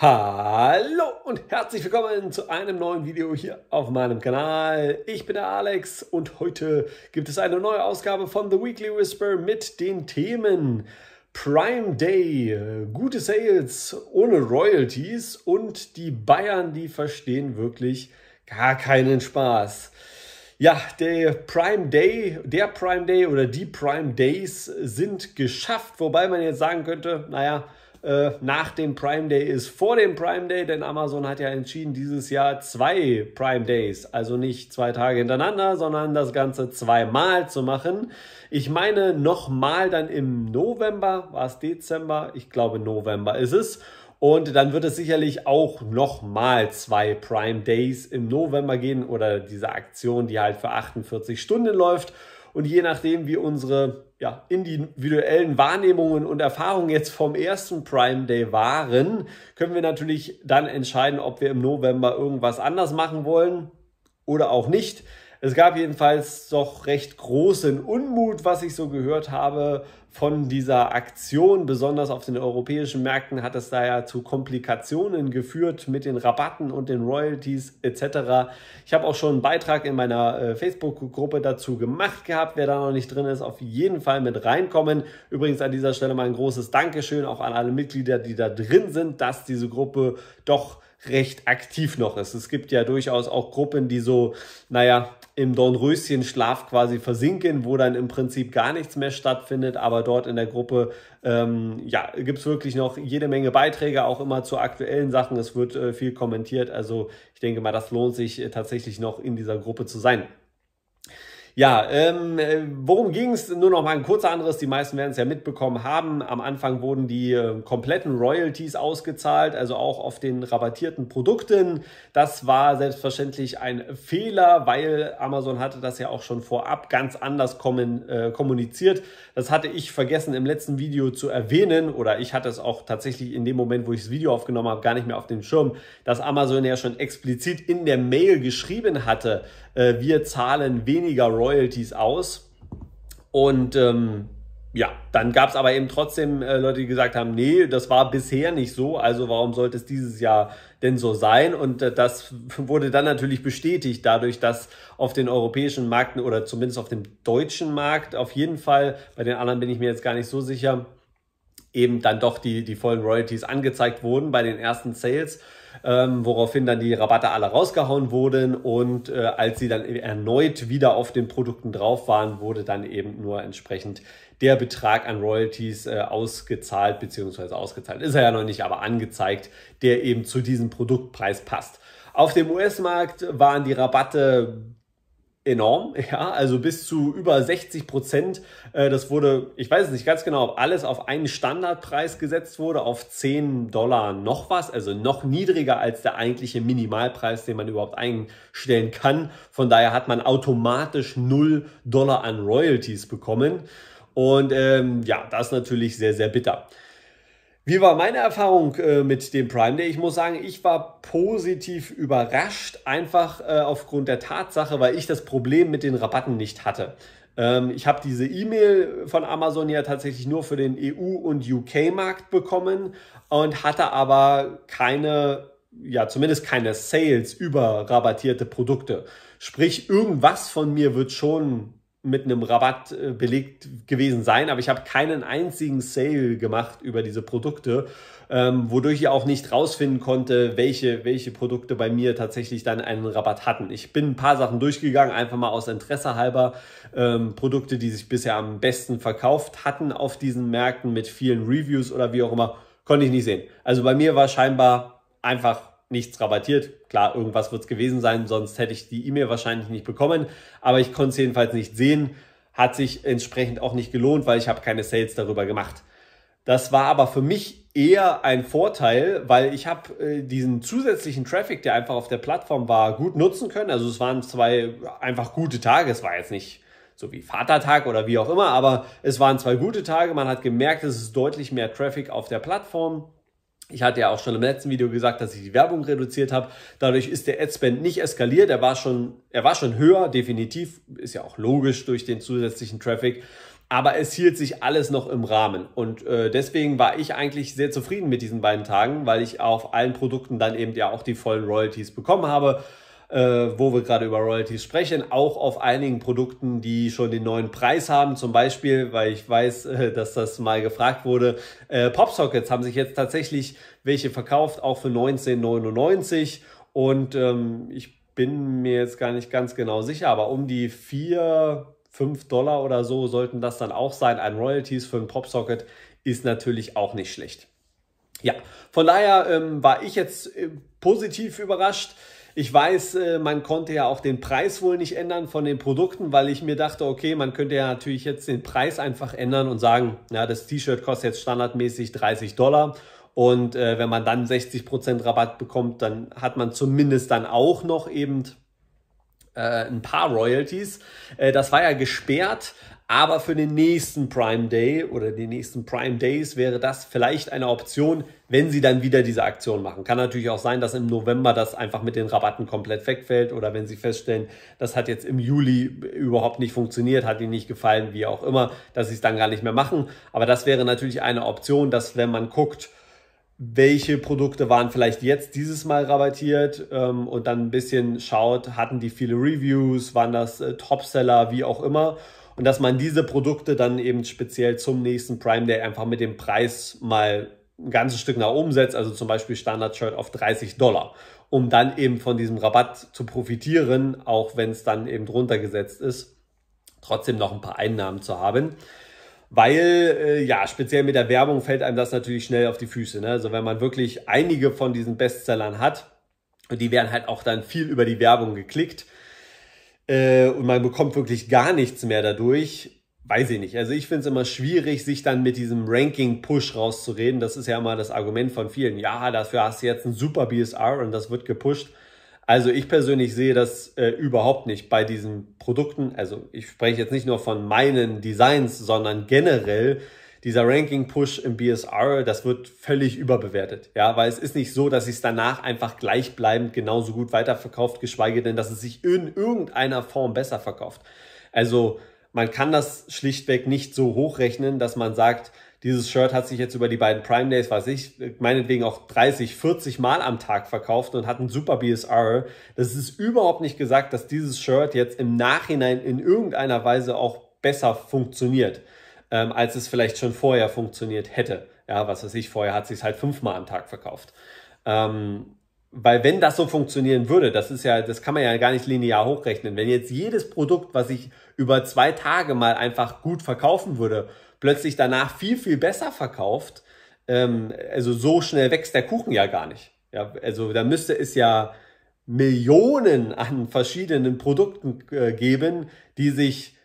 Hallo und herzlich willkommen zu einem neuen Video hier auf meinem Kanal. Ich bin der Alex und heute gibt es eine neue Ausgabe von The Weekly Whisper mit den Themen Prime Day, gute Sales ohne Royalties und die Bayern, die verstehen wirklich gar keinen Spaß. Ja, der Prime Day, der Prime Day oder die Prime Days sind geschafft, wobei man jetzt sagen könnte, naja, äh, nach dem Prime Day ist vor dem Prime Day, denn Amazon hat ja entschieden, dieses Jahr zwei Prime Days, also nicht zwei Tage hintereinander, sondern das Ganze zweimal zu machen. Ich meine nochmal dann im November, war es Dezember? Ich glaube November ist es. Und dann wird es sicherlich auch nochmal zwei Prime Days im November gehen oder diese Aktion, die halt für 48 Stunden läuft. Und je nachdem, wie unsere ja, individuellen Wahrnehmungen und Erfahrungen jetzt vom ersten Prime Day waren, können wir natürlich dann entscheiden, ob wir im November irgendwas anders machen wollen oder auch nicht. Es gab jedenfalls doch recht großen Unmut, was ich so gehört habe von dieser Aktion. Besonders auf den europäischen Märkten hat es daher ja zu Komplikationen geführt mit den Rabatten und den Royalties etc. Ich habe auch schon einen Beitrag in meiner äh, Facebook-Gruppe dazu gemacht gehabt. Wer da noch nicht drin ist, auf jeden Fall mit reinkommen. Übrigens an dieser Stelle mal ein großes Dankeschön auch an alle Mitglieder, die da drin sind, dass diese Gruppe doch recht aktiv noch ist. Es gibt ja durchaus auch Gruppen, die so, naja, im Dornröschenschlaf quasi versinken, wo dann im Prinzip gar nichts mehr stattfindet, aber dort in der Gruppe ähm, ja, gibt es wirklich noch jede Menge Beiträge, auch immer zu aktuellen Sachen. Es wird äh, viel kommentiert. Also ich denke mal, das lohnt sich äh, tatsächlich noch in dieser Gruppe zu sein. Ja, ähm, äh, worum ging es? Nur noch mal ein kurzer anderes. Die meisten werden es ja mitbekommen haben. Am Anfang wurden die äh, kompletten Royalties ausgezahlt, also auch auf den rabattierten Produkten. Das war selbstverständlich ein Fehler, weil Amazon hatte das ja auch schon vorab ganz anders kommen, äh, kommuniziert. Das hatte ich vergessen im letzten Video zu erwähnen oder ich hatte es auch tatsächlich in dem Moment, wo ich das Video aufgenommen habe, gar nicht mehr auf dem Schirm, dass Amazon ja schon explizit in der Mail geschrieben hatte, äh, wir zahlen weniger Royalties aus. Und ähm, ja, dann gab es aber eben trotzdem äh, Leute, die gesagt haben, nee, das war bisher nicht so, also warum sollte es dieses Jahr denn so sein? Und äh, das wurde dann natürlich bestätigt dadurch, dass auf den europäischen Märkten oder zumindest auf dem deutschen Markt auf jeden Fall, bei den anderen bin ich mir jetzt gar nicht so sicher, eben dann doch die, die vollen Royalties angezeigt wurden bei den ersten Sales ähm, woraufhin dann die Rabatte alle rausgehauen wurden und äh, als sie dann erneut wieder auf den Produkten drauf waren, wurde dann eben nur entsprechend der Betrag an Royalties äh, ausgezahlt, beziehungsweise ausgezahlt ist er ja noch nicht, aber angezeigt, der eben zu diesem Produktpreis passt. Auf dem US-Markt waren die Rabatte enorm, ja, also bis zu über 60 Prozent. Äh, Das wurde, ich weiß es nicht ganz genau, ob alles auf einen Standardpreis gesetzt wurde, auf 10 Dollar noch was, also noch niedriger als der eigentliche Minimalpreis, den man überhaupt einstellen kann. Von daher hat man automatisch 0 Dollar an Royalties bekommen. Und ähm, ja, das ist natürlich sehr, sehr bitter. Wie war meine Erfahrung äh, mit dem Prime Day? Ich muss sagen, ich war positiv überrascht, einfach äh, aufgrund der Tatsache, weil ich das Problem mit den Rabatten nicht hatte. Ähm, ich habe diese E-Mail von Amazon ja tatsächlich nur für den EU- und UK-Markt bekommen und hatte aber keine, ja zumindest keine Sales über rabattierte Produkte. Sprich, irgendwas von mir wird schon mit einem Rabatt äh, belegt gewesen sein, aber ich habe keinen einzigen Sale gemacht über diese Produkte, ähm, wodurch ich auch nicht rausfinden konnte, welche, welche Produkte bei mir tatsächlich dann einen Rabatt hatten. Ich bin ein paar Sachen durchgegangen, einfach mal aus Interesse halber, ähm, Produkte, die sich bisher am besten verkauft hatten auf diesen Märkten mit vielen Reviews oder wie auch immer, konnte ich nicht sehen. Also bei mir war scheinbar einfach nichts rabattiert. Klar, irgendwas wird es gewesen sein, sonst hätte ich die E-Mail wahrscheinlich nicht bekommen, aber ich konnte es jedenfalls nicht sehen. Hat sich entsprechend auch nicht gelohnt, weil ich habe keine Sales darüber gemacht. Das war aber für mich eher ein Vorteil, weil ich habe äh, diesen zusätzlichen Traffic, der einfach auf der Plattform war, gut nutzen können. Also es waren zwei einfach gute Tage. Es war jetzt nicht so wie Vatertag oder wie auch immer, aber es waren zwei gute Tage. Man hat gemerkt, es ist deutlich mehr Traffic auf der Plattform. Ich hatte ja auch schon im letzten Video gesagt, dass ich die Werbung reduziert habe. Dadurch ist der Adspend nicht eskaliert. Er war schon, er war schon höher, definitiv. Ist ja auch logisch durch den zusätzlichen Traffic. Aber es hielt sich alles noch im Rahmen. Und äh, deswegen war ich eigentlich sehr zufrieden mit diesen beiden Tagen, weil ich auf allen Produkten dann eben ja auch die vollen Royalties bekommen habe äh, wo wir gerade über Royalties sprechen, auch auf einigen Produkten, die schon den neuen Preis haben. Zum Beispiel, weil ich weiß, äh, dass das mal gefragt wurde, äh, Popsockets haben sich jetzt tatsächlich welche verkauft, auch für 19,99. Und ähm, ich bin mir jetzt gar nicht ganz genau sicher, aber um die 4, 5 Dollar oder so sollten das dann auch sein. Ein Royalties für ein Popsocket ist natürlich auch nicht schlecht. Ja, von daher ähm, war ich jetzt äh, positiv überrascht. Ich weiß, äh, man konnte ja auch den Preis wohl nicht ändern von den Produkten, weil ich mir dachte, okay, man könnte ja natürlich jetzt den Preis einfach ändern und sagen, ja, das T-Shirt kostet jetzt standardmäßig 30 Dollar. Und äh, wenn man dann 60% Rabatt bekommt, dann hat man zumindest dann auch noch eben äh, ein paar Royalties. Äh, das war ja gesperrt, aber für den nächsten Prime Day oder die nächsten Prime Days wäre das vielleicht eine Option, wenn sie dann wieder diese Aktion machen. Kann natürlich auch sein, dass im November das einfach mit den Rabatten komplett wegfällt oder wenn sie feststellen, das hat jetzt im Juli überhaupt nicht funktioniert, hat ihnen nicht gefallen, wie auch immer, dass sie es dann gar nicht mehr machen. Aber das wäre natürlich eine Option, dass wenn man guckt, welche Produkte waren vielleicht jetzt dieses Mal rabattiert ähm, und dann ein bisschen schaut, hatten die viele Reviews, waren das äh, Topseller, wie auch immer und dass man diese Produkte dann eben speziell zum nächsten Prime Day einfach mit dem Preis mal ein ganzes Stück nach oben setzt, also zum Beispiel Standard-Shirt auf 30 Dollar, um dann eben von diesem Rabatt zu profitieren, auch wenn es dann eben drunter gesetzt ist, trotzdem noch ein paar Einnahmen zu haben. Weil, äh, ja, speziell mit der Werbung fällt einem das natürlich schnell auf die Füße. Ne? Also wenn man wirklich einige von diesen Bestsellern hat, die werden halt auch dann viel über die Werbung geklickt, äh, und man bekommt wirklich gar nichts mehr dadurch, weiß ich nicht. Also ich finde es immer schwierig, sich dann mit diesem Ranking-Push rauszureden. Das ist ja immer das Argument von vielen. Ja, dafür hast du jetzt ein super BSR und das wird gepusht. Also ich persönlich sehe das äh, überhaupt nicht bei diesen Produkten. Also ich spreche jetzt nicht nur von meinen Designs, sondern generell dieser Ranking-Push im BSR, das wird völlig überbewertet. Ja, weil es ist nicht so, dass es danach einfach gleichbleibend genauso gut weiterverkauft, geschweige denn, dass es sich in irgendeiner Form besser verkauft. Also man kann das schlichtweg nicht so hochrechnen, dass man sagt, dieses Shirt hat sich jetzt über die beiden Prime Days, weiß ich, meinetwegen auch 30, 40 Mal am Tag verkauft und hat ein super BSR. Das ist überhaupt nicht gesagt, dass dieses Shirt jetzt im Nachhinein in irgendeiner Weise auch besser funktioniert ähm, als es vielleicht schon vorher funktioniert hätte. Ja, was weiß ich, vorher hat sich halt fünfmal am Tag verkauft. Ähm, weil wenn das so funktionieren würde, das ist ja, das kann man ja gar nicht linear hochrechnen. Wenn jetzt jedes Produkt, was ich über zwei Tage mal einfach gut verkaufen würde, plötzlich danach viel, viel besser verkauft, ähm, also so schnell wächst der Kuchen ja gar nicht. Ja, also da müsste es ja Millionen an verschiedenen Produkten äh, geben, die sich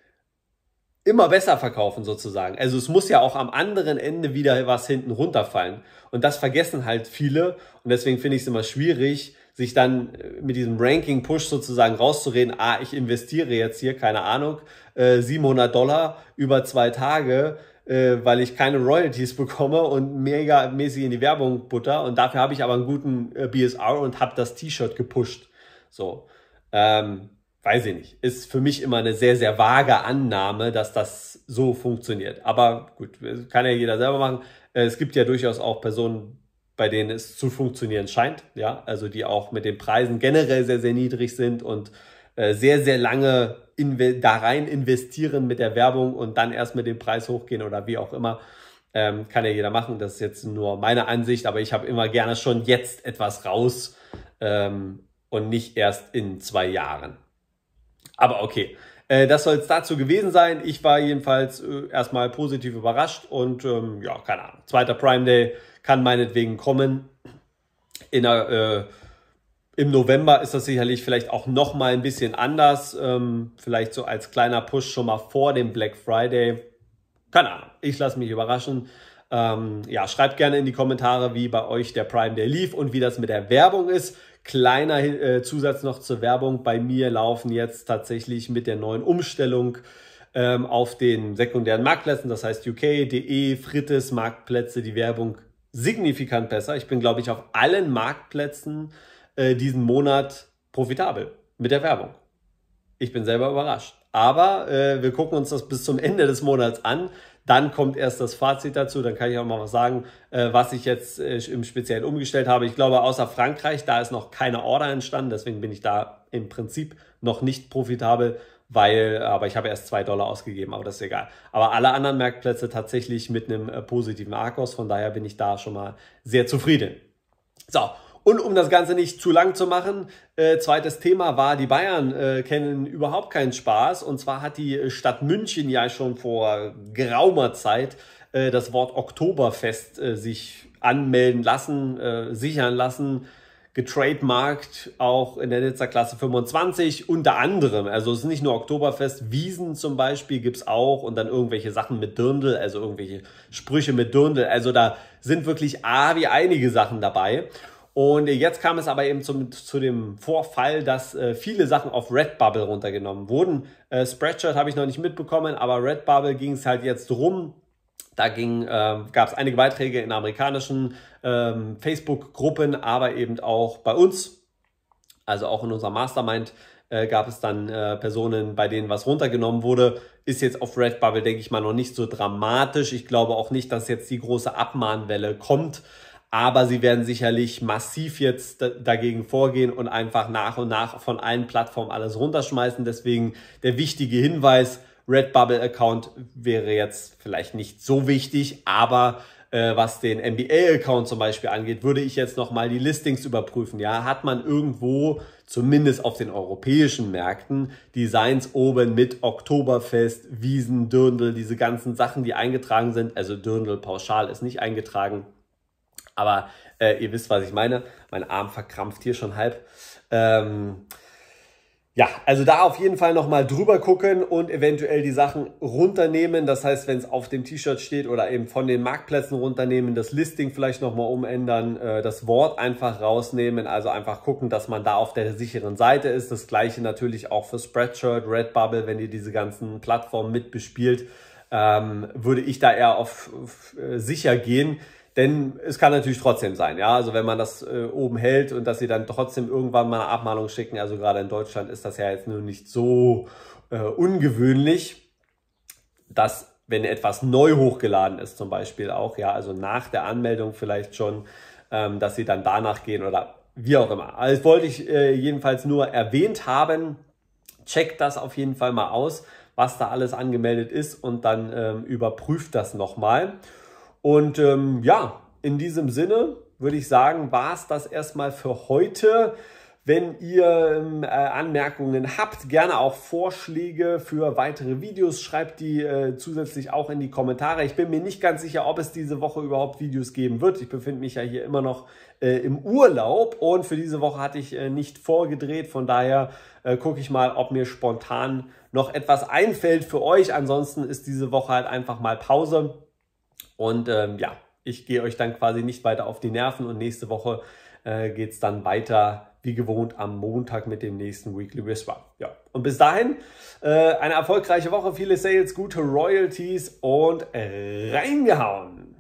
immer besser verkaufen sozusagen. Also es muss ja auch am anderen Ende wieder was hinten runterfallen. Und das vergessen halt viele. Und deswegen finde ich es immer schwierig, sich dann äh, mit diesem Ranking-Push sozusagen rauszureden, ah, ich investiere jetzt hier, keine Ahnung, 700 äh, Dollar über zwei Tage, äh, weil ich keine Royalties bekomme und mega mäßig in die Werbung butter. Und dafür habe ich aber einen guten BSR und habe das T-Shirt gepusht. So. Ähm, weiß ich nicht, ist für mich immer eine sehr, sehr vage Annahme, dass das so funktioniert. Aber gut, kann ja jeder selber machen. Äh, es gibt ja durchaus auch Personen, bei denen es zu funktionieren scheint, ja, also die auch mit den Preisen generell sehr, sehr niedrig sind und äh, sehr, sehr lange da rein investieren mit der Werbung und dann erst mit dem Preis hochgehen oder wie auch immer. Ähm, kann ja jeder machen, das ist jetzt nur meine Ansicht, aber ich habe immer gerne schon jetzt etwas raus ähm, und nicht erst in zwei Jahren. Aber okay, äh, das soll es dazu gewesen sein. Ich war jedenfalls äh, erstmal positiv überrascht und ähm, ja, keine Ahnung. Zweiter Prime Day kann meinetwegen kommen. In einer, äh, Im November ist das sicherlich vielleicht auch nochmal ein bisschen anders. Ähm, vielleicht so als kleiner Push schon mal vor dem Black Friday. Keine Ahnung, ich lasse mich überraschen. Ähm, ja, schreibt gerne in die Kommentare, wie bei euch der Prime Day lief und wie das mit der Werbung ist. Kleiner äh, Zusatz noch zur Werbung. Bei mir laufen jetzt tatsächlich mit der neuen Umstellung ähm, auf den sekundären Marktplätzen, das heißt UK.de, Frittes, Marktplätze, die Werbung signifikant besser. Ich bin, glaube ich, auf allen Marktplätzen äh, diesen Monat profitabel mit der Werbung. Ich bin selber überrascht. Aber äh, wir gucken uns das bis zum Ende des Monats an. Dann kommt erst das Fazit dazu, dann kann ich auch mal was sagen, äh, was ich jetzt äh, im Speziellen umgestellt habe. Ich glaube, außer Frankreich, da ist noch keine Order entstanden, deswegen bin ich da im Prinzip noch nicht profitabel weil, aber ich habe erst zwei Dollar ausgegeben, aber das ist egal. Aber alle anderen Marktplätze tatsächlich mit einem äh, positiven Arkos, von daher bin ich da schon mal sehr zufrieden. So, und um das Ganze nicht zu lang zu machen, äh, zweites Thema war, die Bayern äh, kennen überhaupt keinen Spaß. Und zwar hat die Stadt München ja schon vor geraumer Zeit äh, das Wort Oktoberfest äh, sich anmelden lassen, äh, sichern lassen getrademarkt, auch in der Nizza Klasse 25 unter anderem. Also es ist nicht nur Oktoberfest, Wiesen zum Beispiel gibt's auch und dann irgendwelche Sachen mit Dirndl, also irgendwelche Sprüche mit Dirndl. Also da sind wirklich A wie einige Sachen dabei. Und jetzt kam es aber eben zum, zu dem Vorfall, dass äh, viele Sachen auf Redbubble runtergenommen wurden. Äh, Spreadshirt habe ich noch nicht mitbekommen, aber Redbubble ging es halt jetzt drum. Da ging, äh, gab es einige Beiträge in amerikanischen ähm, Facebook-Gruppen, aber eben auch bei uns, also auch in unserer Mastermind, äh, gab es dann äh, Personen, bei denen was runtergenommen wurde. Ist jetzt auf Redbubble, denke ich mal, noch nicht so dramatisch. Ich glaube auch nicht, dass jetzt die große Abmahnwelle kommt. Aber sie werden sicherlich massiv jetzt dagegen vorgehen und einfach nach und nach von allen Plattformen alles runterschmeißen. Deswegen der wichtige Hinweis, Redbubble-Account wäre jetzt vielleicht nicht so wichtig, aber äh, was den NBA-Account zum Beispiel angeht, würde ich jetzt nochmal die Listings überprüfen. Ja, hat man irgendwo, zumindest auf den europäischen Märkten, Designs oben mit Oktoberfest, Wiesen, Dürndl, diese ganzen Sachen, die eingetragen sind. Also Dürndl pauschal ist nicht eingetragen, aber äh, ihr wisst, was ich meine. Mein Arm verkrampft hier schon halb. Ähm, ja, also da auf jeden Fall nochmal drüber gucken und eventuell die Sachen runternehmen. Das heißt, wenn es auf dem T-Shirt steht oder eben von den Marktplätzen runternehmen, das Listing vielleicht nochmal umändern, äh, das Wort einfach rausnehmen. Also einfach gucken, dass man da auf der sicheren Seite ist. Das gleiche natürlich auch für Spreadshirt, Redbubble, wenn ihr diese ganzen Plattformen mit bespielt, ähm, würde ich da eher auf, äh, sicher gehen denn es kann natürlich trotzdem sein, ja. Also wenn man das äh, oben hält und dass sie dann trotzdem irgendwann mal eine Abmahnung schicken, also gerade in Deutschland ist das ja jetzt nur nicht so äh, ungewöhnlich, dass wenn etwas neu hochgeladen ist, zum Beispiel auch, ja, also nach der Anmeldung vielleicht schon, ähm, dass sie dann danach gehen oder wie auch immer. Also wollte ich äh, jedenfalls nur erwähnt haben. Checkt das auf jeden Fall mal aus, was da alles angemeldet ist und dann ähm, überprüft das nochmal. mal. Und ähm, ja, in diesem Sinne würde ich sagen, war es das erstmal für heute. Wenn ihr ähm, äh, Anmerkungen habt, gerne auch Vorschläge für weitere Videos, schreibt die äh, zusätzlich auch in die Kommentare. Ich bin mir nicht ganz sicher, ob es diese Woche überhaupt Videos geben wird. Ich befinde mich ja hier immer noch äh, im Urlaub und für diese Woche hatte ich äh, nicht vorgedreht. Von daher äh, gucke ich mal, ob mir spontan noch etwas einfällt für euch. Ansonsten ist diese Woche halt einfach mal Pause. Und ähm, ja, ich gehe euch dann quasi nicht weiter auf die Nerven und nächste Woche äh, geht es dann weiter wie gewohnt am Montag mit dem nächsten Weekly Whisper. Ja, und bis dahin äh, eine erfolgreiche Woche, viele Sales, gute Royalties und reingehauen!